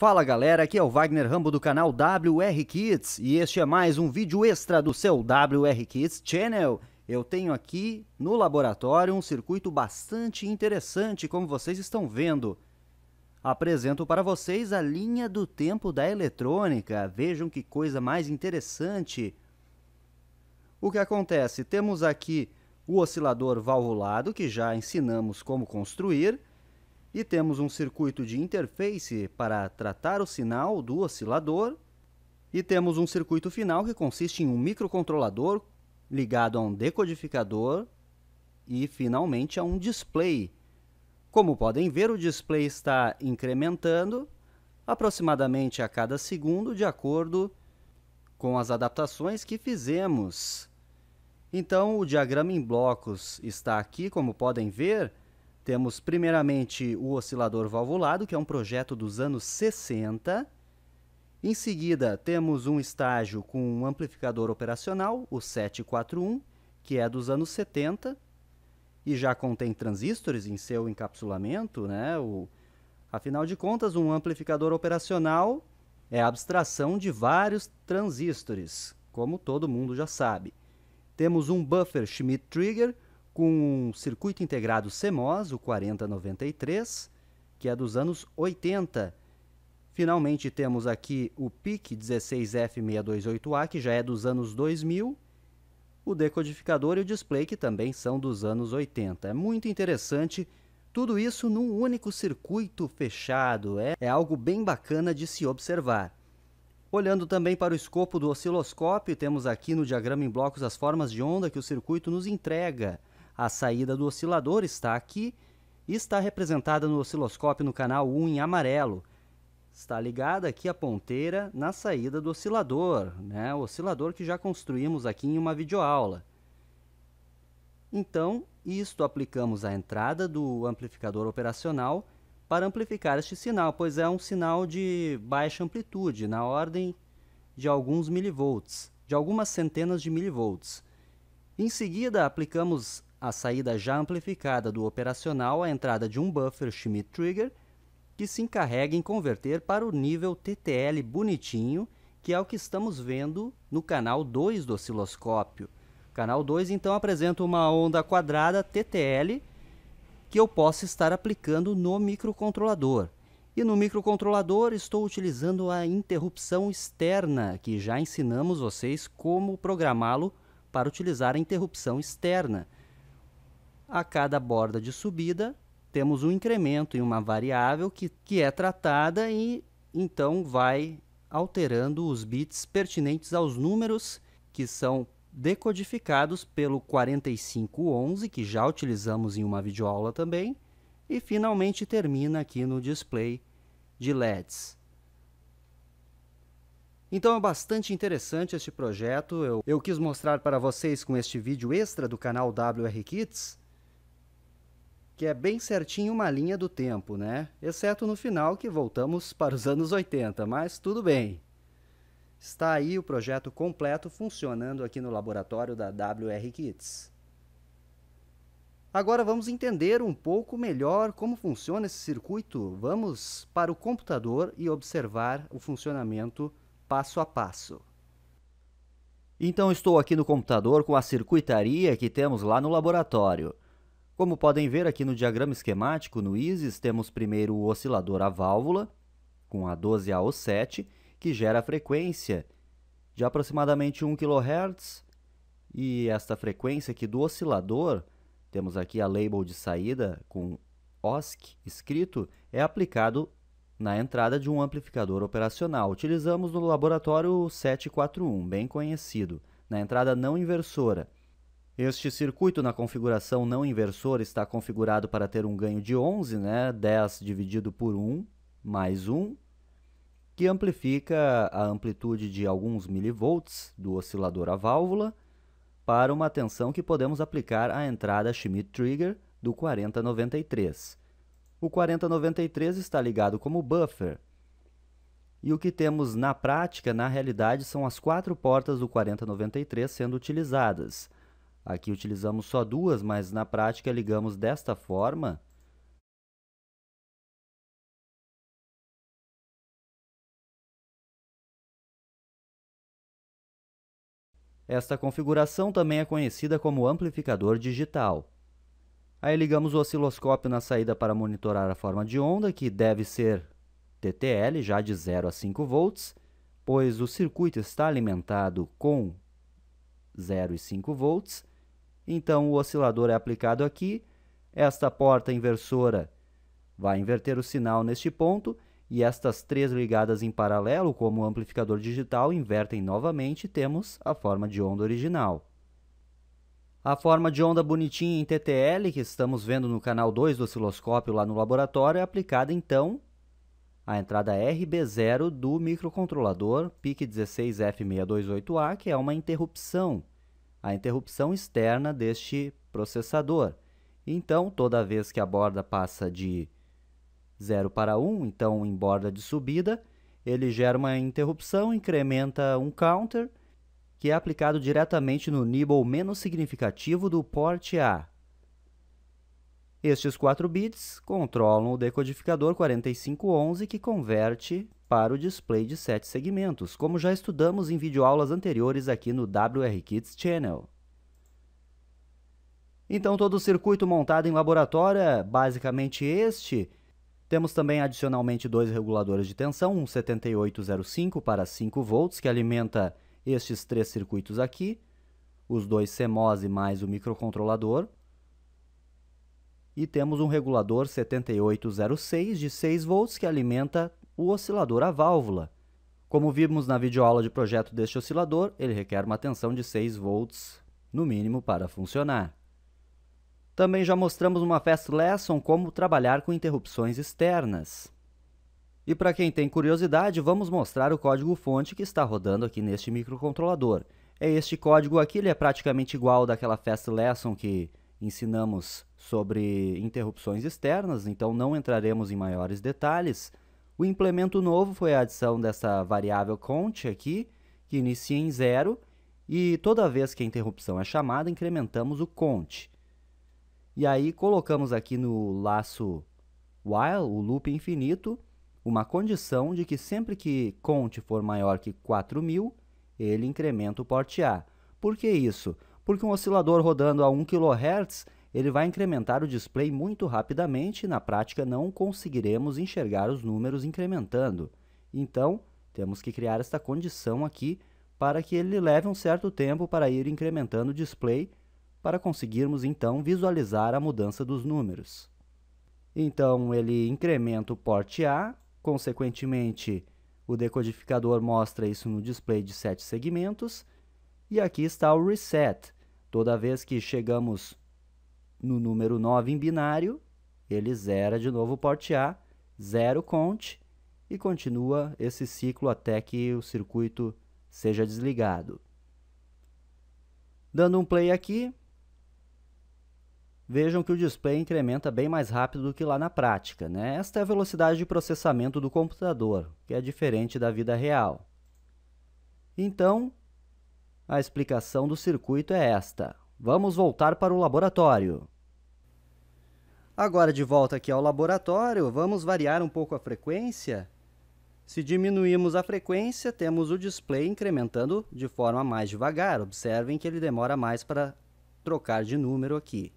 Fala galera, aqui é o Wagner Rambo do canal WR Kids e este é mais um vídeo extra do seu WR Kids Channel. Eu tenho aqui no laboratório um circuito bastante interessante, como vocês estão vendo. Apresento para vocês a linha do tempo da eletrônica, vejam que coisa mais interessante. O que acontece? Temos aqui o oscilador valvulado, que já ensinamos como construir, e temos um circuito de interface para tratar o sinal do oscilador. E temos um circuito final que consiste em um microcontrolador ligado a um decodificador e, finalmente, a um display. Como podem ver, o display está incrementando aproximadamente a cada segundo de acordo com as adaptações que fizemos. Então, o diagrama em blocos está aqui, como podem ver, temos primeiramente o oscilador valvulado, que é um projeto dos anos 60. Em seguida, temos um estágio com um amplificador operacional, o 741, que é dos anos 70 e já contém transistores em seu encapsulamento, né? O, afinal de contas, um amplificador operacional é a abstração de vários transistores, como todo mundo já sabe. Temos um buffer Schmitt-Trigger, com um circuito integrado CEMOS, o 4093, que é dos anos 80. Finalmente temos aqui o PIC 16F628A, que já é dos anos 2000, o decodificador e o display, que também são dos anos 80. É muito interessante tudo isso num único circuito fechado. É, é algo bem bacana de se observar. Olhando também para o escopo do osciloscópio, temos aqui no diagrama em blocos as formas de onda que o circuito nos entrega. A saída do oscilador está aqui e está representada no osciloscópio no canal 1 em amarelo. Está ligada aqui a ponteira na saída do oscilador, né? o oscilador que já construímos aqui em uma videoaula. Então, isto aplicamos à entrada do amplificador operacional para amplificar este sinal, pois é um sinal de baixa amplitude, na ordem de alguns milivolts, de algumas centenas de milivolts. Em seguida, aplicamos a saída já amplificada do operacional à entrada de um buffer Schmitt Trigger que se encarrega em converter para o nível TTL bonitinho, que é o que estamos vendo no canal 2 do osciloscópio. canal 2 então apresenta uma onda quadrada TTL que eu posso estar aplicando no microcontrolador. E no microcontrolador estou utilizando a interrupção externa, que já ensinamos vocês como programá-lo para utilizar a interrupção externa a cada borda de subida, temos um incremento em uma variável que, que é tratada e então vai alterando os bits pertinentes aos números que são decodificados pelo 4511, que já utilizamos em uma videoaula também, e finalmente termina aqui no display de LEDs. Então é bastante interessante este projeto, eu, eu quis mostrar para vocês com este vídeo extra do canal WR Kits que é bem certinho uma linha do tempo, né? Exceto no final que voltamos para os anos 80, mas tudo bem. Está aí o projeto completo funcionando aqui no laboratório da WR Kits. Agora vamos entender um pouco melhor como funciona esse circuito. Vamos para o computador e observar o funcionamento passo a passo. Então estou aqui no computador com a circuitaria que temos lá no laboratório. Como podem ver aqui no diagrama esquemático, no ISIS, temos primeiro o oscilador a válvula, com A12 a 12 a 7 que gera a frequência de aproximadamente 1 kHz. E esta frequência aqui do oscilador, temos aqui a label de saída com OSC escrito, é aplicado na entrada de um amplificador operacional. Utilizamos no laboratório 741, bem conhecido, na entrada não inversora. Este circuito na configuração não inversor está configurado para ter um ganho de 11, né? 10 dividido por 1 mais 1, que amplifica a amplitude de alguns milivolts do oscilador à válvula para uma tensão que podemos aplicar à entrada Schmitt Trigger do 4093. O 4093 está ligado como buffer. E o que temos na prática, na realidade, são as quatro portas do 4093 sendo utilizadas. Aqui utilizamos só duas, mas na prática ligamos desta forma. Esta configuração também é conhecida como amplificador digital. Aí ligamos o osciloscópio na saída para monitorar a forma de onda, que deve ser TTL, já de 0 a 5 volts, pois o circuito está alimentado com 0 e 5 volts, então o oscilador é aplicado aqui, esta porta inversora vai inverter o sinal neste ponto e estas três ligadas em paralelo como amplificador digital invertem novamente e temos a forma de onda original. A forma de onda bonitinha em TTL que estamos vendo no canal 2 do osciloscópio lá no laboratório é aplicada então à entrada RB0 do microcontrolador PIC16F628A, que é uma interrupção a interrupção externa deste processador. Então, toda vez que a borda passa de 0 para 1, então em borda de subida, ele gera uma interrupção, incrementa um counter, que é aplicado diretamente no nibble menos significativo do porte A, estes 4 bits controlam o decodificador 4511 que converte para o display de 7 segmentos, como já estudamos em videoaulas anteriores aqui no WR Channel. Então todo o circuito montado em laboratório é basicamente este. Temos também adicionalmente dois reguladores de tensão, um 7805 para 5 volts que alimenta estes três circuitos aqui, os dois CMOS mais o microcontrolador, e temos um regulador 7806 de 6 volts que alimenta o oscilador à válvula. Como vimos na videoaula de projeto deste oscilador, ele requer uma tensão de 6 volts no mínimo para funcionar. Também já mostramos uma Fast Lesson como trabalhar com interrupções externas. E para quem tem curiosidade, vamos mostrar o código-fonte que está rodando aqui neste microcontrolador. É este código aqui, ele é praticamente igual daquela Fast Lesson que ensinamos sobre interrupções externas, então não entraremos em maiores detalhes. O implemento novo foi a adição dessa variável count aqui, que inicia em zero, e toda vez que a interrupção é chamada, incrementamos o count. E aí colocamos aqui no laço while, o loop infinito, uma condição de que sempre que count for maior que 4000, ele incrementa o porte A. Por que isso? Porque um oscilador rodando a 1 kHz ele vai incrementar o display muito rapidamente e na prática não conseguiremos enxergar os números incrementando. Então, temos que criar esta condição aqui para que ele leve um certo tempo para ir incrementando o display para conseguirmos então visualizar a mudança dos números. Então ele incrementa o porte A, consequentemente o decodificador mostra isso no display de sete segmentos, e aqui está o reset. Toda vez que chegamos no número 9 em binário, ele zera de novo o porte A, zero count e continua esse ciclo até que o circuito seja desligado. Dando um play aqui, vejam que o display incrementa bem mais rápido do que lá na prática. Né? Esta é a velocidade de processamento do computador, que é diferente da vida real. Então, a explicação do circuito é esta. Vamos voltar para o laboratório. Agora de volta aqui ao laboratório, vamos variar um pouco a frequência. Se diminuirmos a frequência, temos o display incrementando de forma mais devagar. Observem que ele demora mais para trocar de número aqui.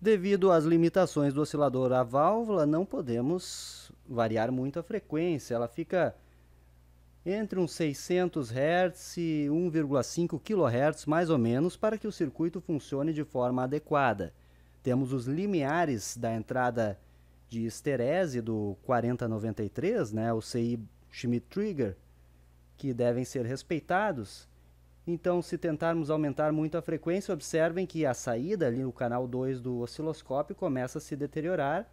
Devido às limitações do oscilador à válvula, não podemos variar muito a frequência. Ela fica entre uns 600 Hz e 1,5 kHz mais ou menos para que o circuito funcione de forma adequada. Temos os limiares da entrada de esterese do 4093, né, o CI Schmidt Trigger, que devem ser respeitados. Então, se tentarmos aumentar muito a frequência, observem que a saída ali no canal 2 do osciloscópio começa a se deteriorar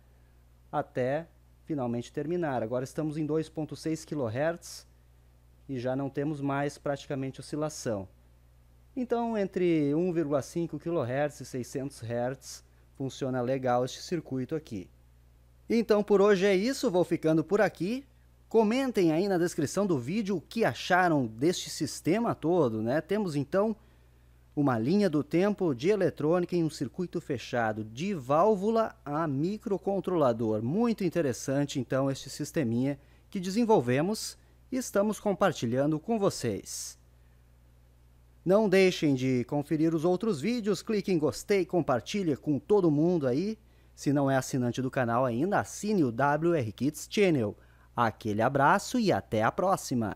até finalmente terminar. Agora estamos em 2.6 kHz e já não temos mais praticamente oscilação. Então, entre 1,5 kHz e 600 Hz, funciona legal este circuito aqui. Então, por hoje é isso, vou ficando por aqui. Comentem aí na descrição do vídeo o que acharam deste sistema todo, né? Temos então uma linha do tempo de eletrônica em um circuito fechado, de válvula a microcontrolador. Muito interessante então este sisteminha que desenvolvemos estamos compartilhando com vocês. Não deixem de conferir os outros vídeos, clique em gostei, compartilhe com todo mundo aí. Se não é assinante do canal ainda, assine o WR Kids Channel. Aquele abraço e até a próxima!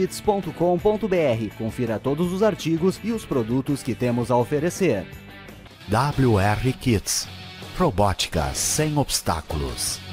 www.kits.com.br. Confira todos os artigos e os produtos que temos a oferecer. WR Kits Robótica sem obstáculos.